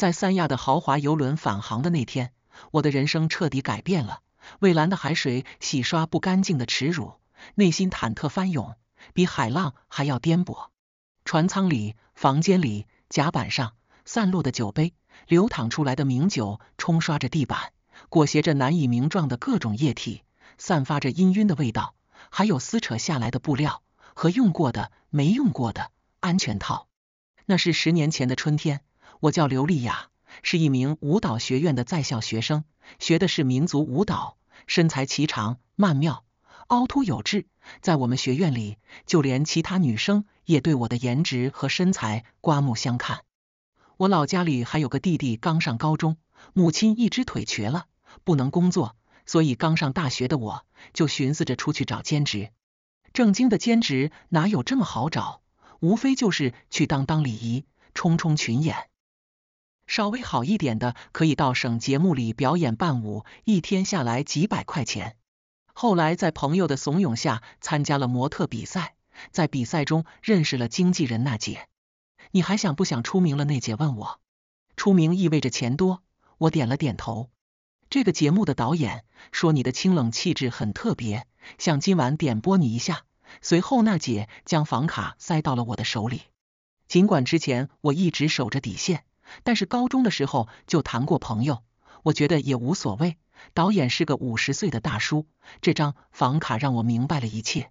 在三亚的豪华游轮返航的那天，我的人生彻底改变了。蔚蓝的海水洗刷不干净的耻辱，内心忐忑翻涌，比海浪还要颠簸。船舱里、房间里、甲板上散落的酒杯，流淌出来的名酒冲刷着地板，裹挟着难以名状的各种液体，散发着氤氲的味道，还有撕扯下来的布料和用过的、没用过的安全套。那是十年前的春天。我叫刘丽雅，是一名舞蹈学院的在校学生，学的是民族舞蹈，身材颀长、曼妙，凹凸有致。在我们学院里，就连其他女生也对我的颜值和身材刮目相看。我老家里还有个弟弟，刚上高中，母亲一只腿瘸了，不能工作，所以刚上大学的我就寻思着出去找兼职。正经的兼职哪有这么好找？无非就是去当当礼仪，充充群演。稍微好一点的，可以到省节目里表演伴舞，一天下来几百块钱。后来在朋友的怂恿下，参加了模特比赛，在比赛中认识了经纪人娜姐。你还想不想出名了？娜姐问我，出名意味着钱多。我点了点头。这个节目的导演说你的清冷气质很特别，想今晚点播你一下。随后，娜姐将房卡塞到了我的手里。尽管之前我一直守着底线。但是高中的时候就谈过朋友，我觉得也无所谓。导演是个五十岁的大叔，这张房卡让我明白了一切。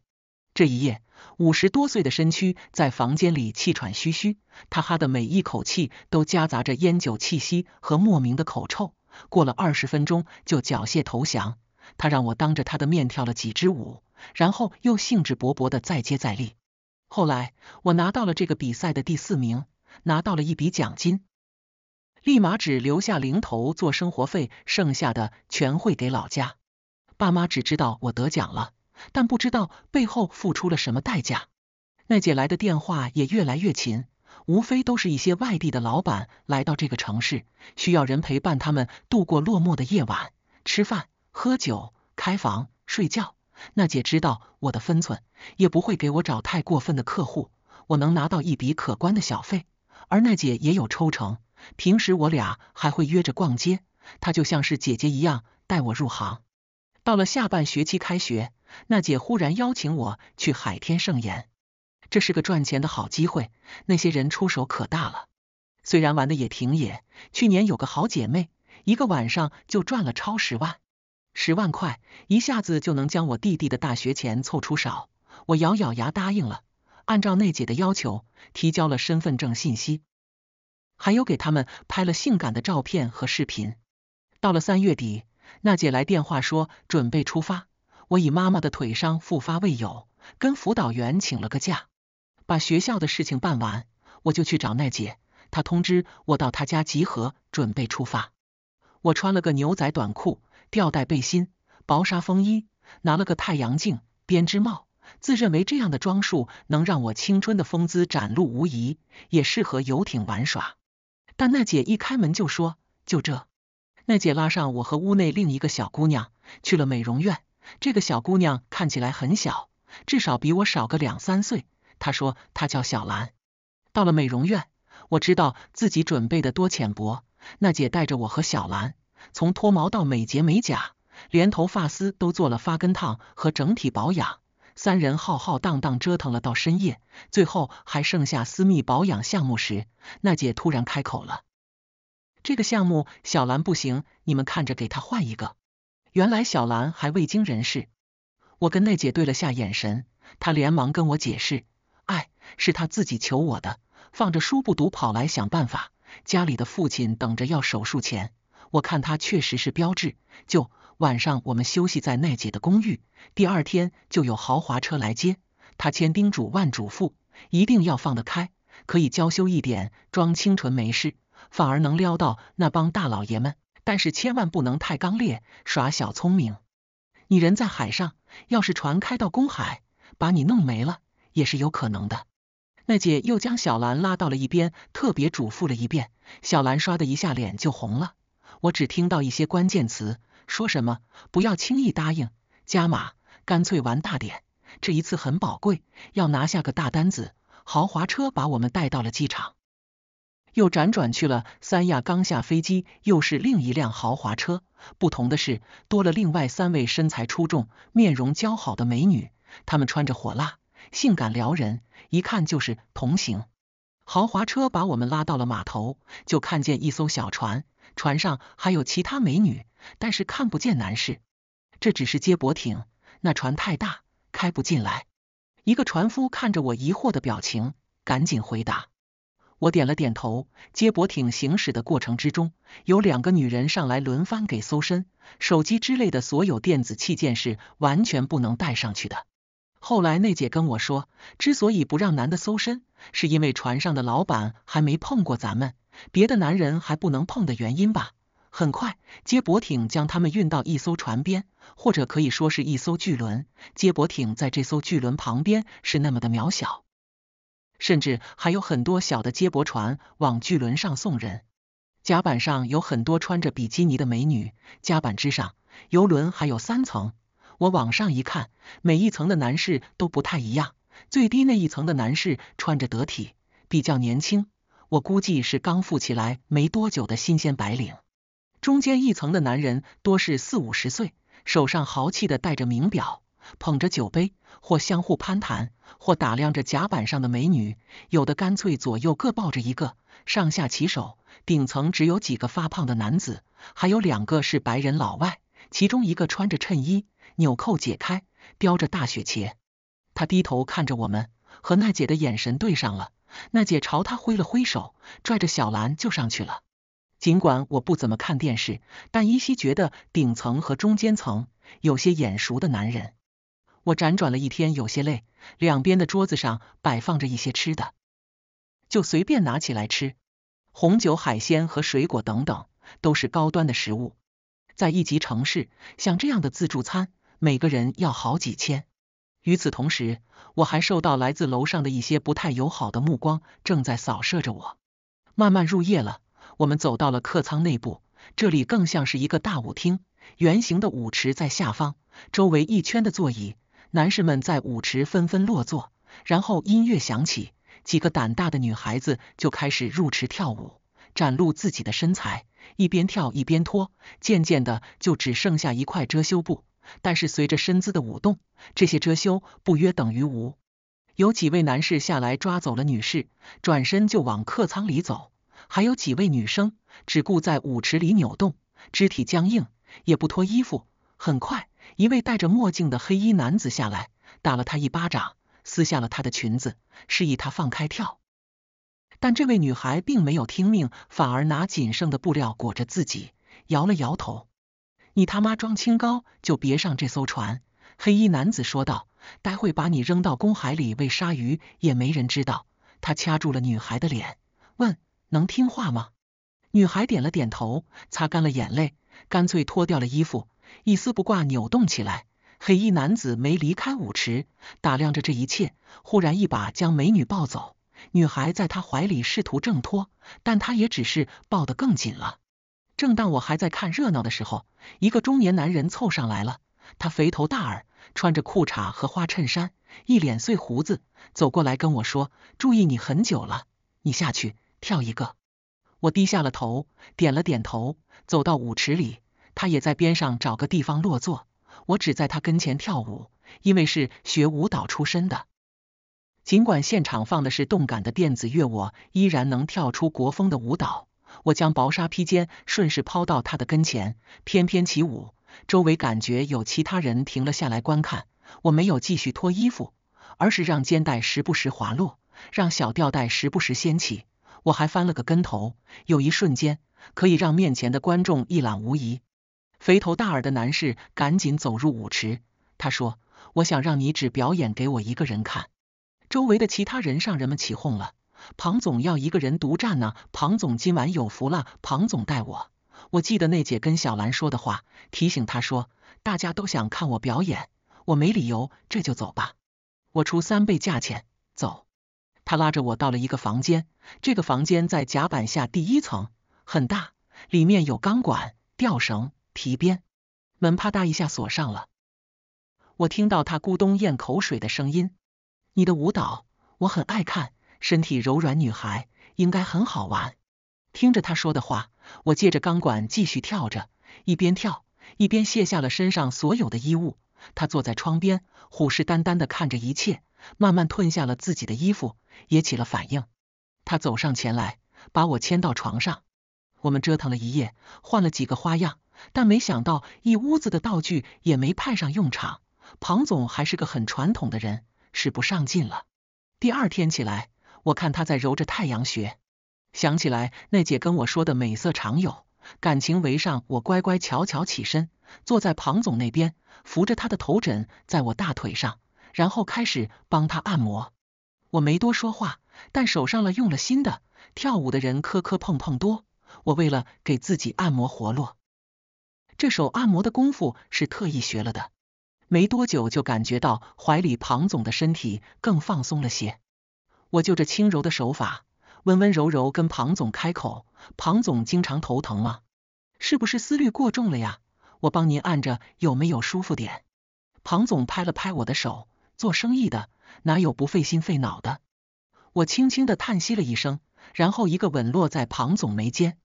这一夜，五十多岁的身躯在房间里气喘吁吁，他哈的每一口气都夹杂着烟酒气息和莫名的口臭。过了二十分钟就缴械投降。他让我当着他的面跳了几支舞，然后又兴致勃勃的再接再厉。后来我拿到了这个比赛的第四名，拿到了一笔奖金。立马只留下零头做生活费，剩下的全汇给老家。爸妈只知道我得奖了，但不知道背后付出了什么代价。那姐来的电话也越来越勤，无非都是一些外地的老板来到这个城市，需要人陪伴他们度过落寞的夜晚，吃饭、喝酒、开房、睡觉。那姐知道我的分寸，也不会给我找太过分的客户。我能拿到一笔可观的小费，而那姐也有抽成。平时我俩还会约着逛街，她就像是姐姐一样带我入行。到了下半学期开学，那姐忽然邀请我去海天盛筵，这是个赚钱的好机会。那些人出手可大了，虽然玩的也挺野。去年有个好姐妹，一个晚上就赚了超十万，十万块一下子就能将我弟弟的大学钱凑出少。我咬咬牙答应了，按照那姐的要求提交了身份证信息。还有给他们拍了性感的照片和视频。到了三月底，娜姐来电话说准备出发，我以妈妈的腿伤复发未有，跟辅导员请了个假，把学校的事情办完，我就去找娜姐。她通知我到她家集合，准备出发。我穿了个牛仔短裤、吊带背心、薄纱风衣，拿了个太阳镜、编织帽，自认为这样的装束能让我青春的风姿展露无遗，也适合游艇玩耍。但那姐一开门就说：“就这。”那姐拉上我和屋内另一个小姑娘去了美容院。这个小姑娘看起来很小，至少比我少个两三岁。她说她叫小兰。到了美容院，我知道自己准备的多浅薄。那姐带着我和小兰从脱毛到美睫美甲，连头发丝都做了发根烫和整体保养。三人浩浩荡荡折腾了到深夜，最后还剩下私密保养项目时，娜姐突然开口了：“这个项目小兰不行，你们看着给她换一个。”原来小兰还未经人事，我跟那姐对了下眼神，她连忙跟我解释：“哎，是她自己求我的，放着书不读，跑来想办法，家里的父亲等着要手术钱，我看她确实是标志，就……”晚上我们休息在奈姐的公寓，第二天就有豪华车来接。她千叮嘱万嘱咐，一定要放得开，可以娇羞一点，装清纯没事，反而能撩到那帮大老爷们。但是千万不能太刚烈，耍小聪明。你人在海上，要是船开到公海，把你弄没了，也是有可能的。奈姐又将小兰拉到了一边，特别嘱咐了一遍。小兰刷的一下脸就红了。我只听到一些关键词。说什么？不要轻易答应，加码，干脆玩大点。这一次很宝贵，要拿下个大单子。豪华车把我们带到了机场，又辗转去了三亚。刚下飞机，又是另一辆豪华车，不同的是多了另外三位身材出众、面容姣好的美女，她们穿着火辣，性感撩人，一看就是同行。豪华车把我们拉到了码头，就看见一艘小船，船上还有其他美女，但是看不见男士。这只是接驳艇，那船太大，开不进来。一个船夫看着我疑惑的表情，赶紧回答。我点了点头。接驳艇行驶的过程之中，有两个女人上来轮番给搜身，手机之类的所有电子器件是完全不能带上去的。后来，那姐跟我说，之所以不让男的搜身，是因为船上的老板还没碰过咱们，别的男人还不能碰的原因吧。很快，接驳艇将他们运到一艘船边，或者可以说是一艘巨轮。接驳艇在这艘巨轮旁边是那么的渺小，甚至还有很多小的接驳船往巨轮上送人。甲板上有很多穿着比基尼的美女，甲板之上，游轮还有三层。我往上一看，每一层的男士都不太一样。最低那一层的男士穿着得体，比较年轻，我估计是刚富起来没多久的新鲜白领。中间一层的男人多是四五十岁，手上豪气的戴着名表，捧着酒杯，或相互攀谈，或打量着甲板上的美女。有的干脆左右各抱着一个，上下其手。顶层只有几个发胖的男子，还有两个是白人老外，其中一个穿着衬衣。纽扣解开，叼着大雪茄。他低头看着我们，和娜姐的眼神对上了。娜姐朝他挥了挥手，拽着小兰就上去了。尽管我不怎么看电视，但依稀觉得顶层和中间层有些眼熟的男人。我辗转了一天，有些累。两边的桌子上摆放着一些吃的，就随便拿起来吃。红酒、海鲜和水果等等，都是高端的食物。在一级城市，像这样的自助餐。每个人要好几千。与此同时，我还受到来自楼上的一些不太友好的目光，正在扫射着我。慢慢入夜了，我们走到了客舱内部，这里更像是一个大舞厅。圆形的舞池在下方，周围一圈的座椅。男士们在舞池纷纷落座，然后音乐响起，几个胆大的女孩子就开始入池跳舞，展露自己的身材，一边跳一边脱，渐渐的就只剩下一块遮羞布。但是随着身姿的舞动，这些遮羞不约等于无。有几位男士下来抓走了女士，转身就往客舱里走。还有几位女生只顾在舞池里扭动，肢体僵硬，也不脱衣服。很快，一位戴着墨镜的黑衣男子下来，打了她一巴掌，撕下了她的裙子，示意她放开跳。但这位女孩并没有听命，反而拿仅剩的布料裹着自己，摇了摇头。你他妈装清高就别上这艘船！黑衣男子说道。待会把你扔到公海里喂鲨鱼也没人知道。他掐住了女孩的脸，问：“能听话吗？”女孩点了点头，擦干了眼泪，干脆脱掉了衣服，一丝不挂扭动起来。黑衣男子没离开舞池，打量着这一切，忽然一把将美女抱走。女孩在他怀里试图挣脱，但他也只是抱得更紧了。正当我还在看热闹的时候，一个中年男人凑上来了。他肥头大耳，穿着裤衩和花衬衫，一脸碎胡子，走过来跟我说：“注意你很久了，你下去跳一个。”我低下了头，点了点头，走到舞池里。他也在边上找个地方落座。我只在他跟前跳舞，因为是学舞蹈出身的。尽管现场放的是动感的电子乐，我依然能跳出国风的舞蹈。我将薄纱披肩顺势抛到他的跟前，翩翩起舞。周围感觉有其他人停了下来观看。我没有继续脱衣服，而是让肩带时不时滑落，让小吊带时不时掀起。我还翻了个跟头，有一瞬间可以让面前的观众一览无遗。肥头大耳的男士赶紧走入舞池。他说：“我想让你只表演给我一个人看。”周围的其他人上人们起哄了。庞总要一个人独占呢。庞总今晚有福了。庞总带我，我记得那姐跟小兰说的话，提醒她说，大家都想看我表演，我没理由这就走吧。我出三倍价钱，走。他拉着我到了一个房间，这个房间在甲板下第一层，很大，里面有钢管、吊绳、皮鞭。门啪嗒一下锁上了，我听到他咕咚咽口水的声音。你的舞蹈，我很爱看。身体柔软，女孩应该很好玩。听着他说的话，我借着钢管继续跳着，一边跳一边卸下了身上所有的衣物。他坐在窗边，虎视眈眈的看着一切，慢慢褪下了自己的衣服，也起了反应。他走上前来，把我牵到床上。我们折腾了一夜，换了几个花样，但没想到一屋子的道具也没派上用场。庞总还是个很传统的人，使不上劲了。第二天起来。我看他在揉着太阳穴，想起来那姐跟我说的美色常有，感情围上我乖乖巧巧起身，坐在庞总那边，扶着他的头枕在我大腿上，然后开始帮他按摩。我没多说话，但手上了用了心的。跳舞的人磕磕碰碰多，我为了给自己按摩活络，这手按摩的功夫是特意学了的。没多久就感觉到怀里庞总的身体更放松了些。我就着轻柔的手法，温温柔柔跟庞总开口。庞总经常头疼吗？是不是思虑过重了呀？我帮您按着，有没有舒服点？庞总拍了拍我的手，做生意的哪有不费心费脑的？我轻轻的叹息了一声，然后一个吻落在庞总眉间。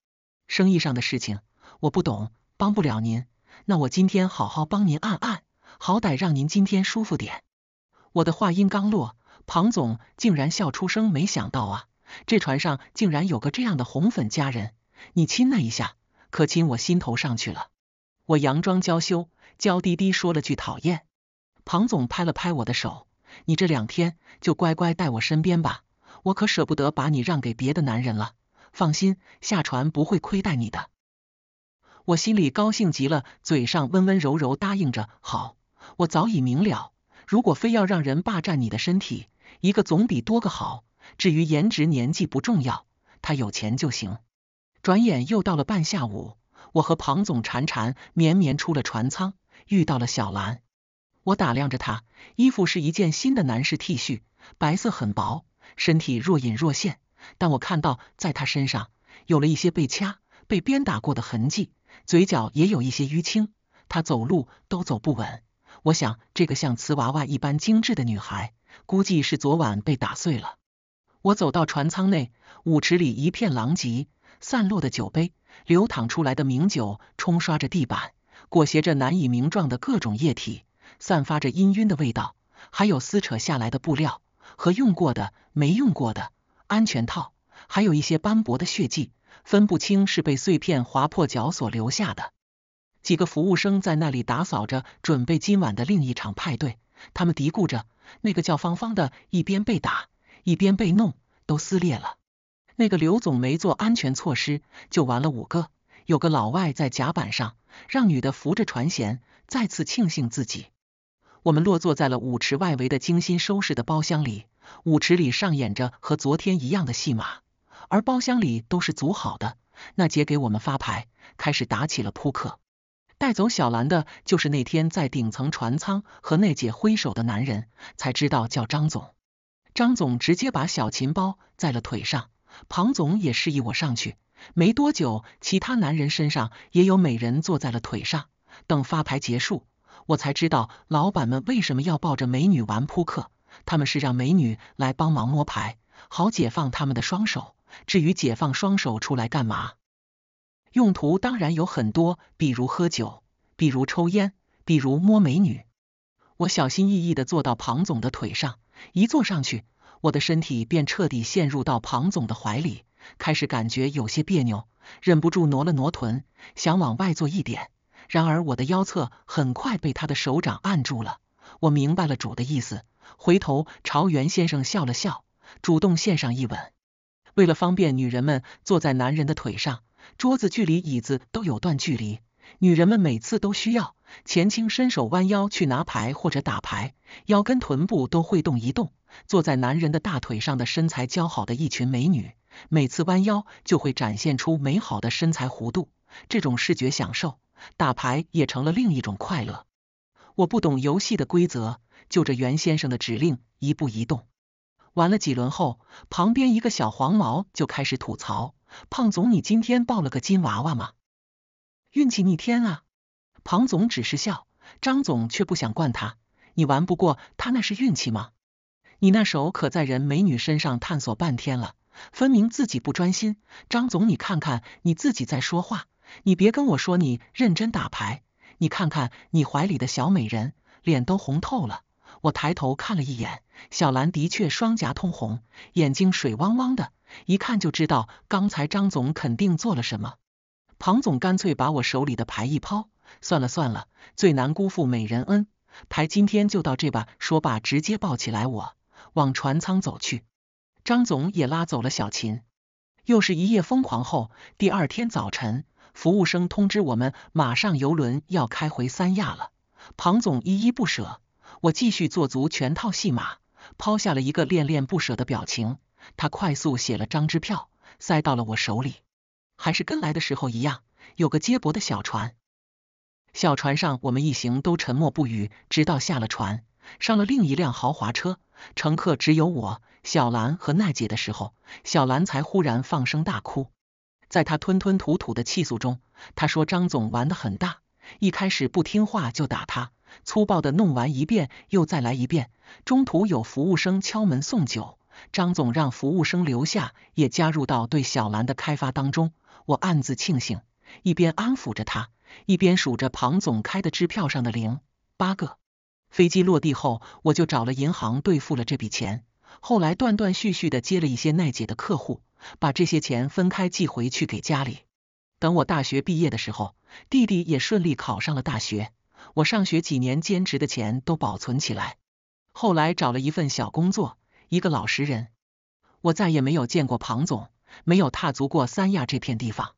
生意上的事情我不懂，帮不了您。那我今天好好帮您按按，好歹让您今天舒服点。我的话音刚落。庞总竟然笑出声，没想到啊，这船上竟然有个这样的红粉佳人，你亲那一下，可亲我心头上去了。我佯装娇羞，娇滴滴说了句讨厌。庞总拍了拍我的手，你这两天就乖乖待我身边吧，我可舍不得把你让给别的男人了。放心，下船不会亏待你的。我心里高兴极了，嘴上温温柔柔答应着，好。我早已明了，如果非要让人霸占你的身体。一个总比多个好。至于颜值、年纪不重要，他有钱就行。转眼又到了半下午，我和庞总缠缠绵绵出了船舱，遇到了小兰。我打量着她，衣服是一件新的男士 T 恤，白色很薄，身体若隐若现。但我看到，在她身上有了一些被掐、被鞭打过的痕迹，嘴角也有一些淤青。她走路都走不稳。我想，这个像瓷娃娃一般精致的女孩。估计是昨晚被打碎了。我走到船舱内舞池里，一片狼藉，散落的酒杯，流淌出来的名酒冲刷着地板，裹挟着难以名状的各种液体，散发着氤氲的味道，还有撕扯下来的布料和用过的、没用过的安全套，还有一些斑驳的血迹，分不清是被碎片划破脚所留下的。几个服务生在那里打扫着，准备今晚的另一场派对。他们嘀咕着，那个叫芳芳的，一边被打，一边被弄，都撕裂了。那个刘总没做安全措施，就玩了五个。有个老外在甲板上，让女的扶着船舷，再次庆幸自己。我们落座在了舞池外围的精心收拾的包厢里，舞池里上演着和昨天一样的戏码，而包厢里都是组好的。那姐给我们发牌，开始打起了扑克。带走小兰的就是那天在顶层船舱和那姐挥手的男人，才知道叫张总。张总直接把小琴包在了腿上，庞总也示意我上去。没多久，其他男人身上也有美人坐在了腿上。等发牌结束，我才知道老板们为什么要抱着美女玩扑克，他们是让美女来帮忙摸牌，好解放他们的双手。至于解放双手出来干嘛？用途当然有很多，比如喝酒，比如抽烟，比如摸美女。我小心翼翼的坐到庞总的腿上，一坐上去，我的身体便彻底陷入到庞总的怀里，开始感觉有些别扭，忍不住挪了挪臀，想往外坐一点。然而我的腰侧很快被他的手掌按住了，我明白了主的意思，回头朝袁先生笑了笑，主动献上一吻。为了方便女人们坐在男人的腿上。桌子距离椅子都有段距离，女人们每次都需要前倾伸手弯腰去拿牌或者打牌，腰跟臀部都会动一动。坐在男人的大腿上的身材姣好的一群美女，每次弯腰就会展现出美好的身材弧度，这种视觉享受，打牌也成了另一种快乐。我不懂游戏的规则，就着袁先生的指令一步一动。玩了几轮后，旁边一个小黄毛就开始吐槽。胖总，你今天抱了个金娃娃吗？运气逆天啊！庞总只是笑，张总却不想惯他。你玩不过他那是运气吗？你那手可在人美女身上探索半天了，分明自己不专心。张总，你看看你自己在说话，你别跟我说你认真打牌。你看看你怀里的小美人，脸都红透了。我抬头看了一眼，小兰的确双颊通红，眼睛水汪汪的，一看就知道刚才张总肯定做了什么。庞总干脆把我手里的牌一抛，算了算了，最难辜负美人恩，牌今天就到这吧。说罢，直接抱起来我往船舱走去。张总也拉走了小琴。又是一夜疯狂后，第二天早晨，服务生通知我们马上游轮要开回三亚了。庞总依依不舍。我继续做足全套戏码，抛下了一个恋恋不舍的表情。他快速写了张支票，塞到了我手里。还是跟来的时候一样，有个接驳的小船。小船上，我们一行都沉默不语，直到下了船，上了另一辆豪华车。乘客只有我、小兰和奈姐的时候，小兰才忽然放声大哭。在她吞吞吐吐的气诉中，她说张总玩得很大，一开始不听话就打他。粗暴的弄完一遍，又再来一遍。中途有服务生敲门送酒，张总让服务生留下，也加入到对小兰的开发当中。我暗自庆幸，一边安抚着他，一边数着庞总开的支票上的零，八个。飞机落地后，我就找了银行兑付了这笔钱。后来断断续续的接了一些奈姐的客户，把这些钱分开寄回去给家里。等我大学毕业的时候，弟弟也顺利考上了大学。我上学几年兼职的钱都保存起来，后来找了一份小工作，一个老实人。我再也没有见过庞总，没有踏足过三亚这片地方。